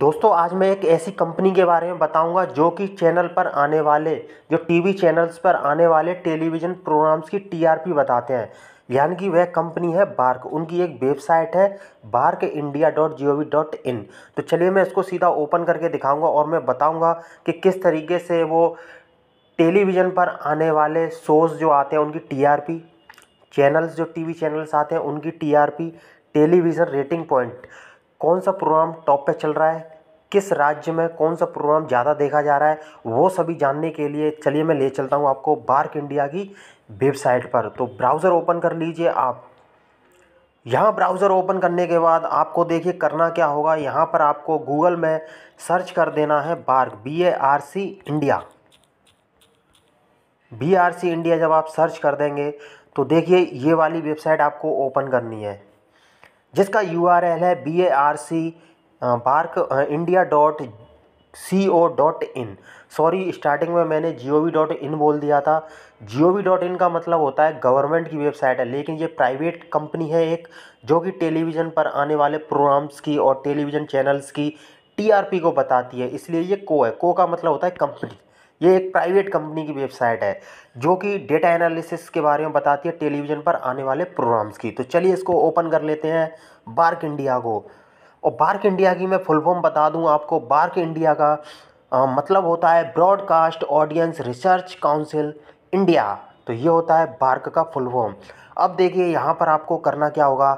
दोस्तों आज मैं एक ऐसी कंपनी के बारे में बताऊंगा जो कि चैनल पर आने वाले जो टीवी चैनल्स पर आने वाले टेलीविज़न प्रोग्राम्स की टीआरपी बताते हैं यानी कि वह कंपनी है बार्क उनकी एक वेबसाइट है BARC India dot G O V dot in तो चलिए मैं इसको सीधा ओपन करके दिखाऊंगा और मैं बताऊंगा कि किस तरीके से वो टेलीविज़न पर आने वाले शोज़ जो आते हैं उनकी पी चैनल्स जो वी चैनल्स आते हैं उनकी पी टेलीविज़न रेटिंग पॉइंट कौन सा प्रोग्राम टॉप पे चल रहा है किस राज्य में कौन सा प्रोग्राम ज़्यादा देखा जा रहा है वो सभी जानने के लिए चलिए मैं ले चलता हूँ आपको बार्क इंडिया की वेबसाइट पर तो ब्राउज़र ओपन कर लीजिए आप यहाँ ब्राउज़र ओपन करने के बाद आपको देखिए करना क्या होगा यहाँ पर आपको गूगल में सर्च कर देना है BARC B A R C India B R C India जब आप सर्च कर देंगे तो देखिए ये वाली वेबसाइट आपको ओपन करनी है जिसका यू आर एल है B A R C BARC India dot C O dot in sorry starting में मैंने जी ओ वी डॉट इन बोल दिया था जी ओ वी डॉट इन का मतलब होता है गवर्नमेंट की वेबसाइट है लेकिन ये प्राइवेट कंपनी है एक जो कि टेलीविज़न पर आने वाले प्रोग्राम्स की और टेलीविज़न चैनल्स की टी आर पी को बताती है इसलिए ये को है को का मतलब होता है कंपनी ये एक प्राइवेट कंपनी की वेबसाइट है जो कि डेटा एनालिसिस के बारे में बताती है टेलीविज़न पर आने वाले प्रोग्राम्स की तो चलिए इसको ओपन कर लेते हैं बार्क इंडिया को और बार्क इंडिया की मैं फुल फॉर्म बता दूं आपको बार्क इंडिया का आ, मतलब होता है broadcast audience research council India तो ये होता है बार्क का फुल फॉर्म अब देखिए यहाँ पर आपको करना क्या होगा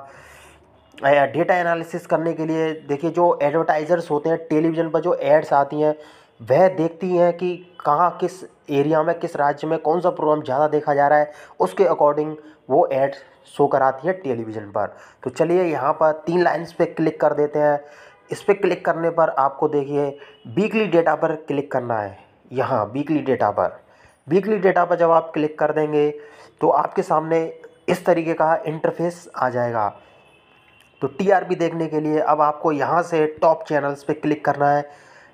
डेटा एनालिसिस करने के लिए देखिए जो एडवर्टाइज़र्स होते हैं टेलीविज़न पर जो एड्स आती हैं वह देखती हैं कि कहाँ किस एरिया में किस राज्य में कौन सा प्रोग्राम ज़्यादा देखा जा रहा है उसके अकॉर्डिंग वो एड शो कराती है टेलीविज़न पर तो चलिए यहाँ पर तीन लाइन्स पे क्लिक कर देते हैं इस पर क्लिक करने पर आपको देखिए वीकली डेटा पर क्लिक करना है यहाँ वीकली डेटा पर वीकली डेटा पर जब आप क्लिक कर देंगे तो आपके सामने इस तरीके का इंटरफेस आ जाएगा तो टीआरपी देखने के लिए अब आपको यहाँ से टॉप चैनल्स पे क्लिक करना है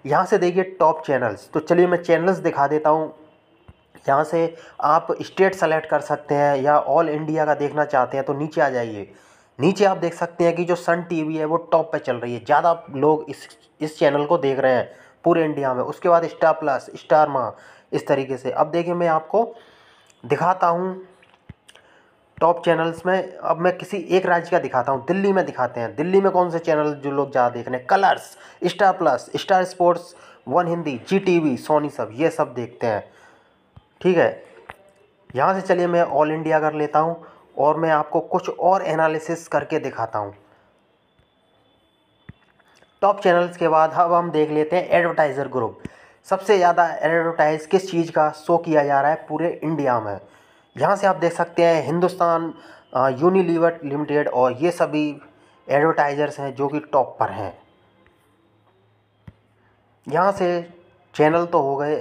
यहाँ से देखिए टॉप चैनल्स तो चलिए मैं चैनल्स दिखा देता हूँ यहाँ से आप स्टेट सेलेक्ट कर सकते हैं या ऑल इंडिया का देखना चाहते हैं तो नीचे आ जाइए नीचे आप देख सकते हैं कि जो सन टीवी है वो टॉप पे चल रही है ज़्यादा लोग इस इस चैनल को देख रहे हैं पूरे इंडिया में उसके बाद स्टार प्लस स्टार माँ इस तरीके से अब देखिए मैं आपको दिखाता हूँ टॉप चैनल्स में अब मैं किसी एक राज्य का दिखाता हूँ दिल्ली में दिखाते हैं दिल्ली में कौन से चैनल जो लोग ज़्यादा देख रहे हैं Colors Star Plus Star Sports one Hindi Zee T Sony SAB ये सब देखते हैं ठीक है यहाँ से चलिए मैं ऑल इंडिया कर लेता हूँ और मैं आपको कुछ और एनालिसिस करके दिखाता हूँ टॉप चैनल्स के बाद अब हम देख लेते हैं एडवर्टाइज़र ग्रुप सबसे ज़्यादा एडवर्टाइज़ किस चीज़ का शो किया जा रहा है पूरे इंडिया में यहाँ से आप देख सकते हैं हिंदुस्तान यूनिलीवर लिमिटेड और ये सभी एडवर्टाइज़र्स हैं जो कि टॉप पर हैं यहाँ से चैनल तो हो गए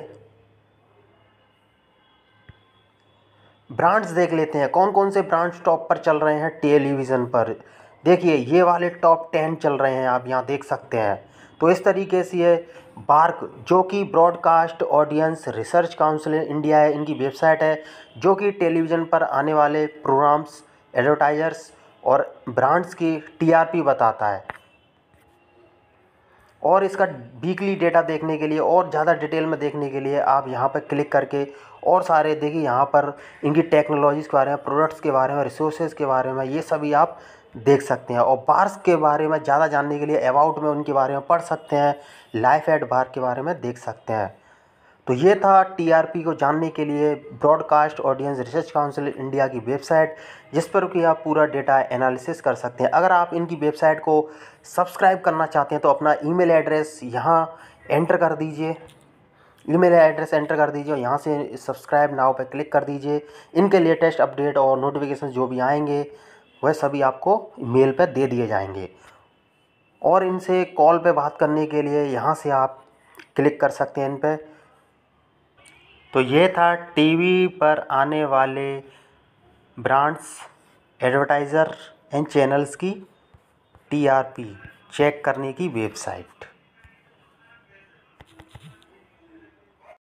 ब्रांड्स देख लेते हैं कौन कौन से ब्रांड्स टॉप पर चल रहे हैं टेलीविज़न पर देखिए ये वाले टॉप टेन चल रहे हैं आप यहाँ देख सकते हैं तो इस तरीके से ये बार्क जो कि broadcast audience research council India है इनकी वेबसाइट है जो कि टेलीविज़न पर आने वाले प्रोग्राम्स एडवर्टाइजर्स और ब्रांड्स की टीआरपी बताता है और इसका वीकली डेटा देखने के लिए और ज़्यादा डिटेल में देखने के लिए आप यहाँ पर क्लिक करके और सारे देखिए यहाँ पर इनकी टेक्नोलॉजीज़ के बारे में प्रोडक्ट्स के बारे में रिसोर्सेज के बारे में ये सभी आप देख सकते हैं और बार्स के बारे में ज़्यादा जानने के लिए अबाउट में उनके बारे में पढ़ सकते हैं लाइफ एट बार के बारे में देख सकते हैं तो ये था टीआरपी को जानने के लिए broadcast audience research council India की वेबसाइट जिस पर कि आप पूरा डेटा एनालिसिस कर सकते हैं अगर आप इनकी वेबसाइट को सब्सक्राइब करना चाहते हैं तो अपना ईमेल एड्रेस यहाँ एंटर कर दीजिए ईमेल एड्रेस एंटर कर दीजिए और यहाँ से सब्सक्राइब नाव पर क्लिक कर दीजिए इनके लेटेस्ट अपडेट और नोटिफिकेशन जो भी आएंगे वह सभी आपको मेल पर दे दिए जाएंगे और इनसे कॉल पे बात करने के लिए यहाँ से आप क्लिक कर सकते हैं इन पर तो ये था टीवी पर आने वाले ब्रांड्स एडवर्टाइज़र एंड चैनल्स की टीआरपी चेक करने की वेबसाइट